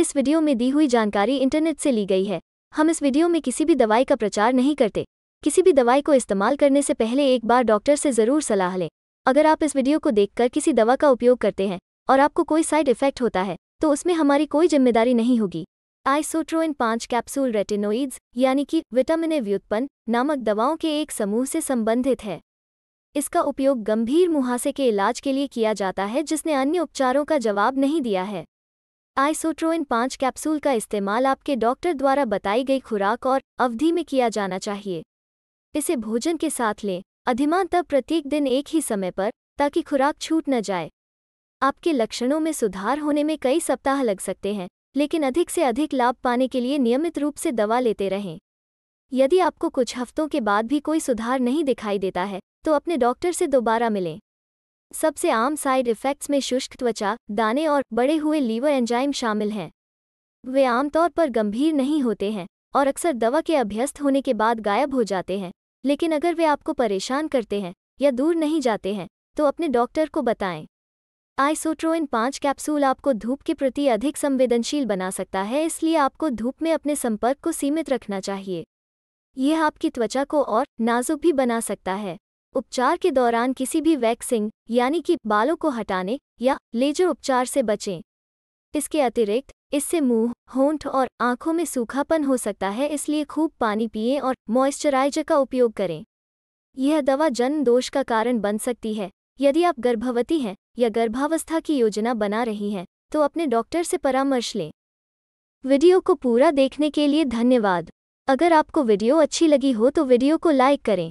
इस वीडियो में दी हुई जानकारी इंटरनेट से ली गई है हम इस वीडियो में किसी भी दवाई का प्रचार नहीं करते किसी भी दवाई को इस्तेमाल करने से पहले एक बार डॉक्टर से ज़रूर सलाह लें अगर आप इस वीडियो को देखकर किसी दवा का उपयोग करते हैं और आपको कोई साइड इफेक्ट होता है तो उसमें हमारी कोई जिम्मेदारी नहीं होगी आइसोट्रोइन पांच कैप्सूल रेटिनोइड्स यानी कि विटामिन ए व्युत्पन्न नामक दवाओं के एक समूह से संबंधित है इसका उपयोग गंभीर मुहासे के इलाज के लिए किया जाता है जिसने अन्य उपचारों का जवाब नहीं दिया है आइसोट्रोइन पाँच कैप्सूल का इस्तेमाल आपके डॉक्टर द्वारा बताई गई खुराक और अवधि में किया जाना चाहिए इसे भोजन के साथ लें अधिमानतः प्रत्येक दिन एक ही समय पर ताकि खुराक छूट न जाए आपके लक्षणों में सुधार होने में कई सप्ताह लग सकते हैं लेकिन अधिक से अधिक लाभ पाने के लिए नियमित रूप से दवा लेते रहें यदि आपको कुछ हफ्तों के बाद भी कोई सुधार नहीं दिखाई देता है तो अपने डॉक्टर से दोबारा मिलें सबसे आम साइड इफ़ेक्ट्स में शुष्क त्वचा दाने और बड़े हुए लीवर एंजाइम शामिल हैं वे आमतौर पर गंभीर नहीं होते हैं और अक्सर दवा के अभ्यस्त होने के बाद गायब हो जाते हैं लेकिन अगर वे आपको परेशान करते हैं या दूर नहीं जाते हैं तो अपने डॉक्टर को बताएं आइसोट्रोइन पाँच कैप्सूल आपको धूप के प्रति अधिक संवेदनशील बना सकता है इसलिए आपको धूप में अपने संपर्क को सीमित रखना चाहिए यह आपकी त्वचा को और नाजुक भी बना सकता है उपचार के दौरान किसी भी वैक्सिंग यानी कि बालों को हटाने या लेजर उपचार से बचें इसके अतिरिक्त इससे मुंह होंठ और आंखों में सूखापन हो सकता है इसलिए खूब पानी पिए और मॉइस्चराइजर का उपयोग करें यह दवा जन्म दोष का कारण बन सकती है यदि आप गर्भवती हैं या गर्भावस्था की योजना बना रही हैं तो अपने डॉक्टर से परामर्श लें वीडियो को पूरा देखने के लिए धन्यवाद अगर आपको वीडियो अच्छी लगी हो तो वीडियो को लाइक करें